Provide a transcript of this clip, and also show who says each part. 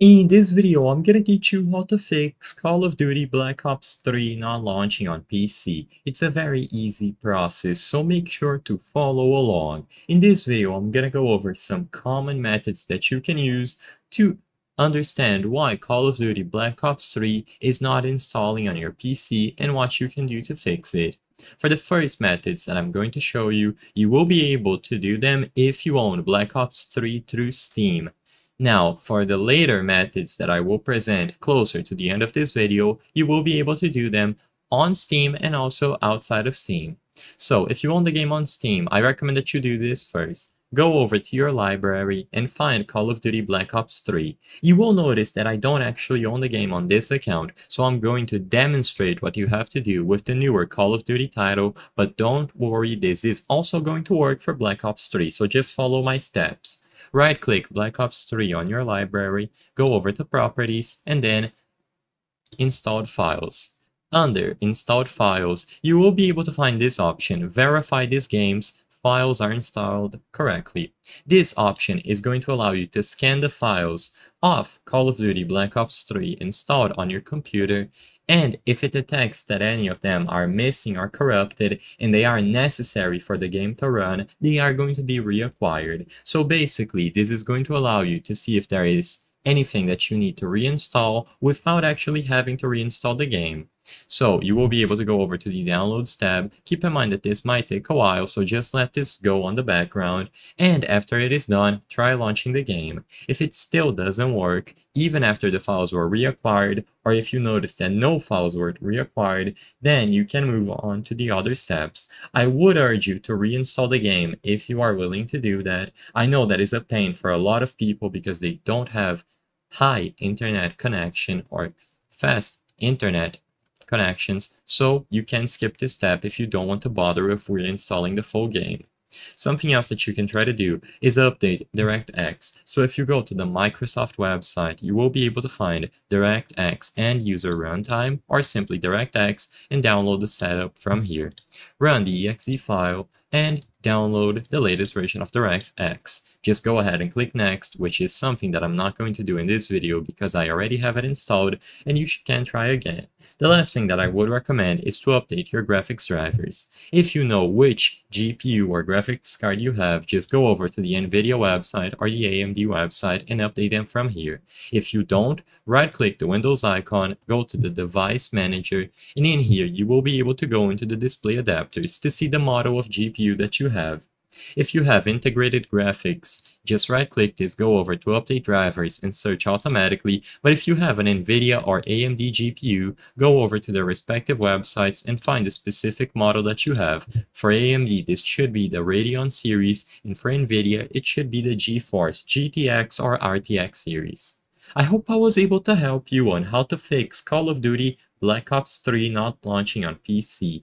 Speaker 1: In this video, I'm gonna teach you how to fix Call of Duty Black Ops 3 not launching on PC. It's a very easy process, so make sure to follow along. In this video, I'm gonna go over some common methods that you can use to understand why Call of Duty Black Ops 3 is not installing on your PC and what you can do to fix it. For the first methods that I'm going to show you, you will be able to do them if you own Black Ops 3 through Steam. Now, for the later methods that I will present closer to the end of this video, you will be able to do them on Steam and also outside of Steam. So if you own the game on Steam, I recommend that you do this first. Go over to your library and find Call of Duty Black Ops 3. You will notice that I don't actually own the game on this account, so I'm going to demonstrate what you have to do with the newer Call of Duty title, but don't worry, this is also going to work for Black Ops 3, so just follow my steps. Right-click Black Ops 3 on your library, go over to Properties, and then Installed Files. Under Installed Files, you will be able to find this option, Verify these games files are installed correctly. This option is going to allow you to scan the files of Call of Duty Black Ops 3 installed on your computer and if it detects that any of them are missing or corrupted and they are necessary for the game to run, they are going to be reacquired. So basically, this is going to allow you to see if there is anything that you need to reinstall without actually having to reinstall the game. So you will be able to go over to the Downloads tab. Keep in mind that this might take a while, so just let this go on the background. And after it is done, try launching the game. If it still doesn't work, even after the files were reacquired, or if you notice that no files were reacquired, then you can move on to the other steps. I would urge you to reinstall the game if you are willing to do that. I know that is a pain for a lot of people because they don't have high internet connection or fast internet connections, so you can skip this step if you don't want to bother with reinstalling the full game. Something else that you can try to do is update DirectX. So if you go to the Microsoft website, you will be able to find DirectX and user runtime or simply DirectX and download the setup from here. Run the exe file and download the latest version of DirectX. Just go ahead and click next, which is something that I'm not going to do in this video because I already have it installed and you can try again. The last thing that I would recommend is to update your graphics drivers. If you know which GPU or graphics card you have, just go over to the NVIDIA website or the AMD website and update them from here. If you don't, right-click the Windows icon, go to the Device Manager, and in here you will be able to go into the Display Adapters to see the model of GPU that you you have. If you have integrated graphics, just right-click this, go over to Update Drivers and search automatically, but if you have an NVIDIA or AMD GPU, go over to their respective websites and find the specific model that you have. For AMD, this should be the Radeon series, and for NVIDIA, it should be the GeForce GTX or RTX series. I hope I was able to help you on how to fix Call of Duty Black Ops 3 not launching on PC.